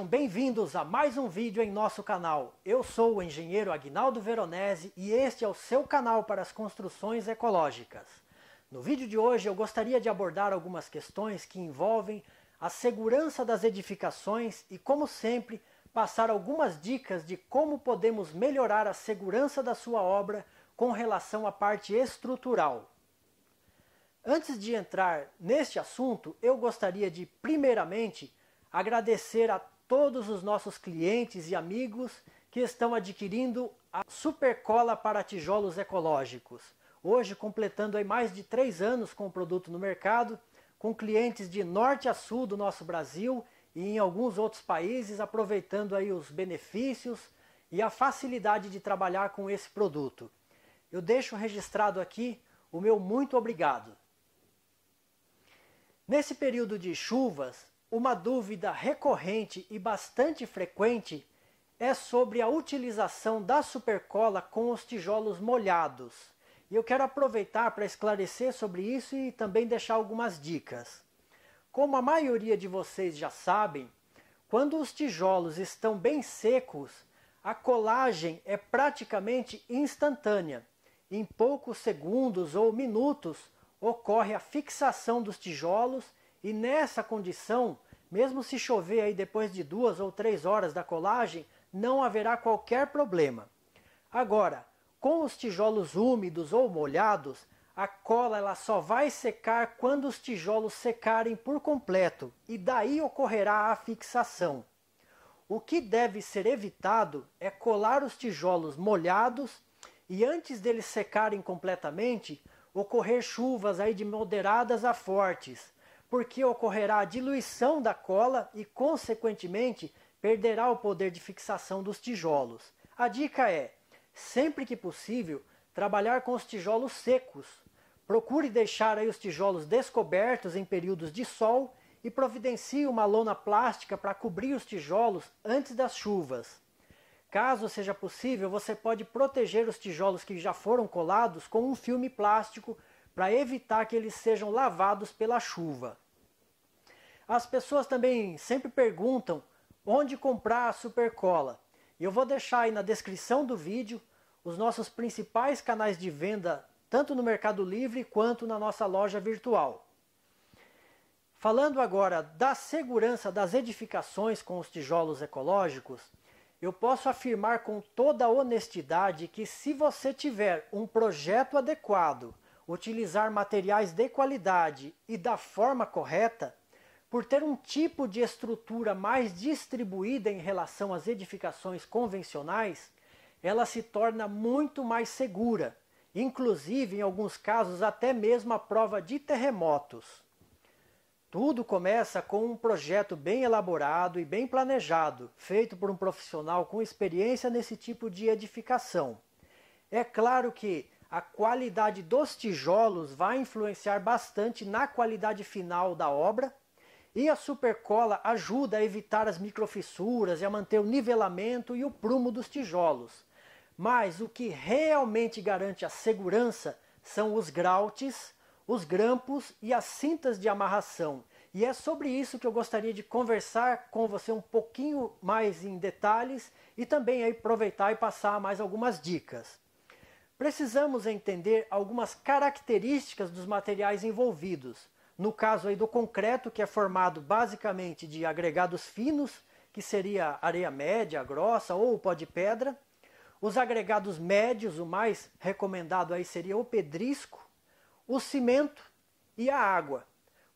Sejam bem-vindos a mais um vídeo em nosso canal. Eu sou o engenheiro Agnaldo Veronese e este é o seu canal para as construções ecológicas. No vídeo de hoje eu gostaria de abordar algumas questões que envolvem a segurança das edificações e, como sempre, passar algumas dicas de como podemos melhorar a segurança da sua obra com relação à parte estrutural. Antes de entrar neste assunto, eu gostaria de, primeiramente, agradecer a todos os nossos clientes e amigos que estão adquirindo a Supercola para tijolos ecológicos. Hoje completando aí mais de três anos com o produto no mercado, com clientes de norte a sul do nosso Brasil e em alguns outros países, aproveitando aí os benefícios e a facilidade de trabalhar com esse produto. Eu deixo registrado aqui o meu muito obrigado. Nesse período de chuvas, uma dúvida recorrente e bastante frequente é sobre a utilização da supercola com os tijolos molhados. E eu quero aproveitar para esclarecer sobre isso e também deixar algumas dicas. Como a maioria de vocês já sabem, quando os tijolos estão bem secos, a colagem é praticamente instantânea. Em poucos segundos ou minutos ocorre a fixação dos tijolos e nessa condição, mesmo se chover aí depois de duas ou três horas da colagem, não haverá qualquer problema. Agora, com os tijolos úmidos ou molhados, a cola ela só vai secar quando os tijolos secarem por completo e daí ocorrerá a fixação. O que deve ser evitado é colar os tijolos molhados e antes deles secarem completamente, ocorrer chuvas aí de moderadas a fortes porque ocorrerá a diluição da cola e, consequentemente, perderá o poder de fixação dos tijolos. A dica é: sempre que possível, trabalhar com os tijolos secos. Procure deixar aí os tijolos descobertos em períodos de sol e providencie uma lona plástica para cobrir os tijolos antes das chuvas. Caso seja possível, você pode proteger os tijolos que já foram colados com um filme plástico para evitar que eles sejam lavados pela chuva. As pessoas também sempre perguntam onde comprar a supercola. eu vou deixar aí na descrição do vídeo os nossos principais canais de venda, tanto no Mercado Livre quanto na nossa loja virtual. Falando agora da segurança das edificações com os tijolos ecológicos, eu posso afirmar com toda honestidade que se você tiver um projeto adequado utilizar materiais de qualidade e da forma correta, por ter um tipo de estrutura mais distribuída em relação às edificações convencionais, ela se torna muito mais segura, inclusive em alguns casos até mesmo à prova de terremotos. Tudo começa com um projeto bem elaborado e bem planejado, feito por um profissional com experiência nesse tipo de edificação. É claro que a qualidade dos tijolos vai influenciar bastante na qualidade final da obra. E a supercola ajuda a evitar as microfissuras e a manter o nivelamento e o prumo dos tijolos. Mas o que realmente garante a segurança são os grautes, os grampos e as cintas de amarração. E é sobre isso que eu gostaria de conversar com você um pouquinho mais em detalhes e também aproveitar e passar mais algumas dicas precisamos entender algumas características dos materiais envolvidos. No caso aí do concreto, que é formado basicamente de agregados finos, que seria areia média, grossa ou pó de pedra. Os agregados médios, o mais recomendado aí seria o pedrisco, o cimento e a água.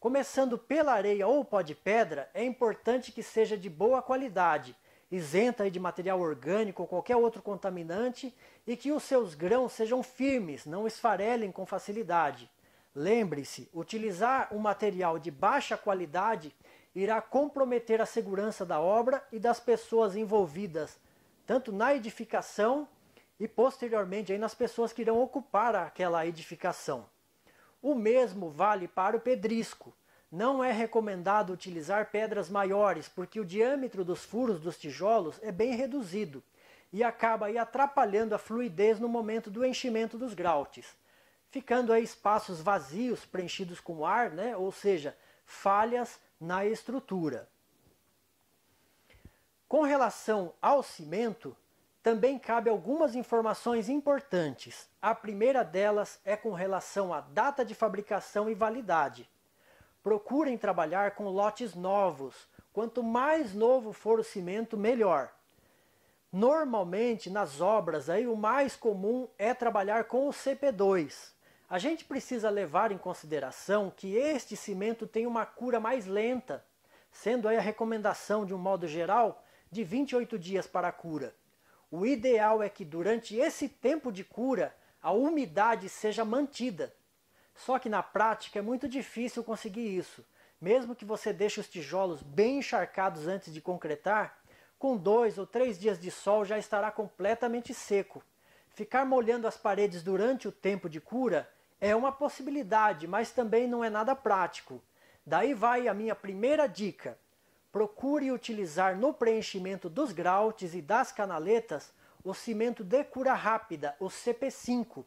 Começando pela areia ou pó de pedra, é importante que seja de boa qualidade, isenta de material orgânico ou qualquer outro contaminante e que os seus grãos sejam firmes, não esfarelem com facilidade. Lembre-se, utilizar um material de baixa qualidade irá comprometer a segurança da obra e das pessoas envolvidas, tanto na edificação e posteriormente aí nas pessoas que irão ocupar aquela edificação. O mesmo vale para o pedrisco. Não é recomendado utilizar pedras maiores, porque o diâmetro dos furos dos tijolos é bem reduzido e acaba atrapalhando a fluidez no momento do enchimento dos grautes, ficando aí espaços vazios preenchidos com ar, né? ou seja, falhas na estrutura. Com relação ao cimento, também cabe algumas informações importantes. A primeira delas é com relação à data de fabricação e validade. Procurem trabalhar com lotes novos. Quanto mais novo for o cimento, melhor. Normalmente nas obras aí o mais comum é trabalhar com o CP2. A gente precisa levar em consideração que este cimento tem uma cura mais lenta, sendo aí a recomendação de um modo geral de 28 dias para a cura. O ideal é que durante esse tempo de cura a umidade seja mantida, só que na prática é muito difícil conseguir isso. Mesmo que você deixe os tijolos bem encharcados antes de concretar, com dois ou três dias de sol já estará completamente seco. Ficar molhando as paredes durante o tempo de cura é uma possibilidade, mas também não é nada prático. Daí vai a minha primeira dica. Procure utilizar no preenchimento dos grautes e das canaletas o cimento de cura rápida, o CP5,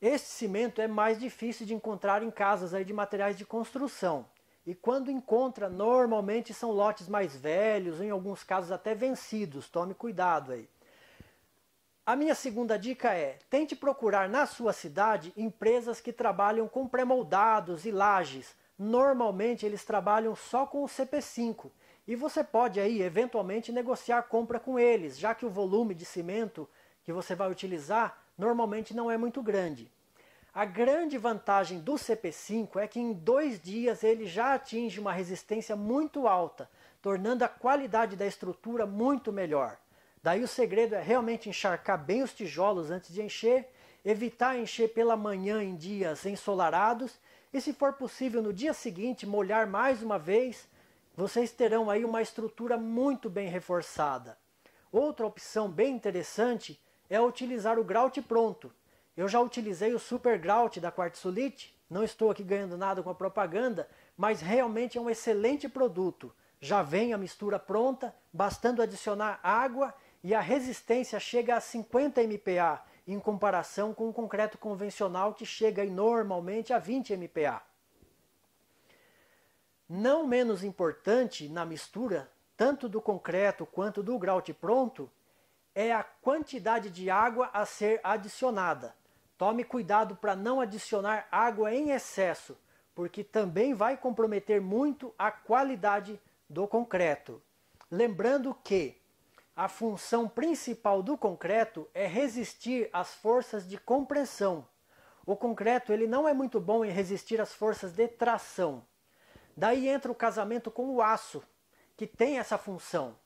esse cimento é mais difícil de encontrar em casas aí de materiais de construção. E quando encontra, normalmente são lotes mais velhos, em alguns casos até vencidos. Tome cuidado aí. A minha segunda dica é: tente procurar na sua cidade empresas que trabalham com pré-moldados e lajes. Normalmente eles trabalham só com o CP5 e você pode aí eventualmente negociar compra com eles, já que o volume de cimento que você vai utilizar normalmente não é muito grande. A grande vantagem do CP5 é que em dois dias ele já atinge uma resistência muito alta, tornando a qualidade da estrutura muito melhor. Daí o segredo é realmente encharcar bem os tijolos antes de encher, evitar encher pela manhã em dias ensolarados e, se for possível, no dia seguinte molhar mais uma vez. Vocês terão aí uma estrutura muito bem reforçada. Outra opção bem interessante é utilizar o grout pronto. Eu já utilizei o super grout da Quartzolite, não estou aqui ganhando nada com a propaganda, mas realmente é um excelente produto. Já vem a mistura pronta, bastando adicionar água e a resistência chega a 50 MPa em comparação com o concreto convencional que chega normalmente a 20 MPa. Não menos importante na mistura, tanto do concreto quanto do grout pronto, é a quantidade de água a ser adicionada. Tome cuidado para não adicionar água em excesso, porque também vai comprometer muito a qualidade do concreto. Lembrando que a função principal do concreto é resistir às forças de compressão. O concreto ele não é muito bom em resistir às forças de tração. Daí entra o casamento com o aço, que tem essa função.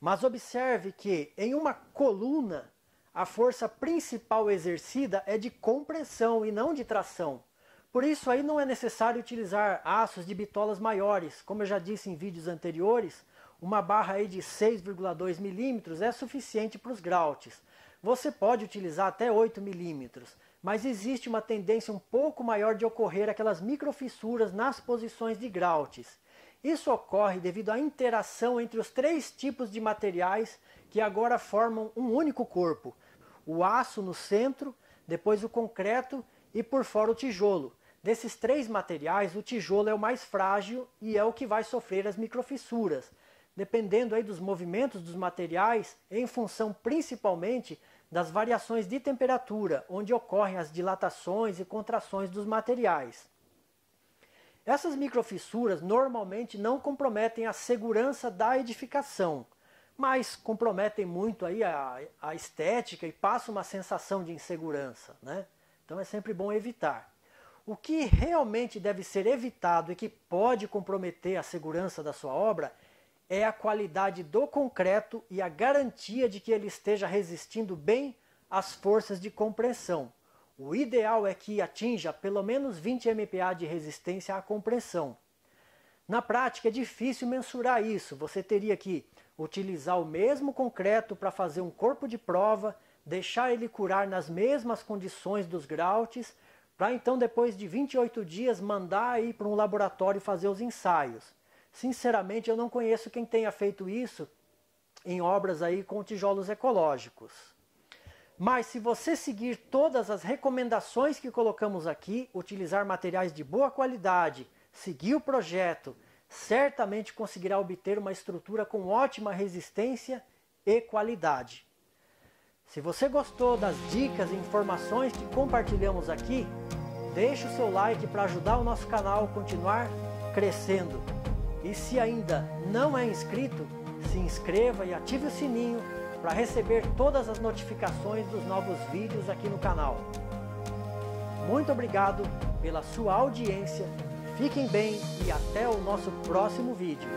Mas observe que em uma coluna a força principal exercida é de compressão e não de tração. Por isso aí não é necessário utilizar aços de bitolas maiores. Como eu já disse em vídeos anteriores, uma barra aí de 6,2 milímetros é suficiente para os grautes. Você pode utilizar até 8 milímetros, mas existe uma tendência um pouco maior de ocorrer aquelas microfissuras nas posições de grautes. Isso ocorre devido à interação entre os três tipos de materiais que agora formam um único corpo: o aço no centro, depois o concreto e por fora o tijolo. Desses três materiais, o tijolo é o mais frágil e é o que vai sofrer as microfissuras, dependendo aí dos movimentos dos materiais em função principalmente das variações de temperatura, onde ocorrem as dilatações e contrações dos materiais. Essas microfissuras normalmente não comprometem a segurança da edificação, mas comprometem muito aí a, a estética e passa uma sensação de insegurança. Né? Então é sempre bom evitar. O que realmente deve ser evitado e que pode comprometer a segurança da sua obra é a qualidade do concreto e a garantia de que ele esteja resistindo bem às forças de compressão. O ideal é que atinja pelo menos 20 MPa de resistência à compressão. Na prática é difícil mensurar isso, você teria que utilizar o mesmo concreto para fazer um corpo de prova, deixar ele curar nas mesmas condições dos grautes, para então depois de 28 dias mandar aí para um laboratório fazer os ensaios. Sinceramente, eu não conheço quem tenha feito isso em obras aí com tijolos ecológicos. Mas se você seguir todas as recomendações que colocamos aqui, utilizar materiais de boa qualidade, seguir o projeto, certamente conseguirá obter uma estrutura com ótima resistência e qualidade. Se você gostou das dicas e informações que compartilhamos aqui, deixe o seu like para ajudar o nosso canal a continuar crescendo. E se ainda não é inscrito, se inscreva e ative o sininho para receber todas as notificações dos novos vídeos aqui no canal. Muito obrigado pela sua audiência, fiquem bem e até o nosso próximo vídeo.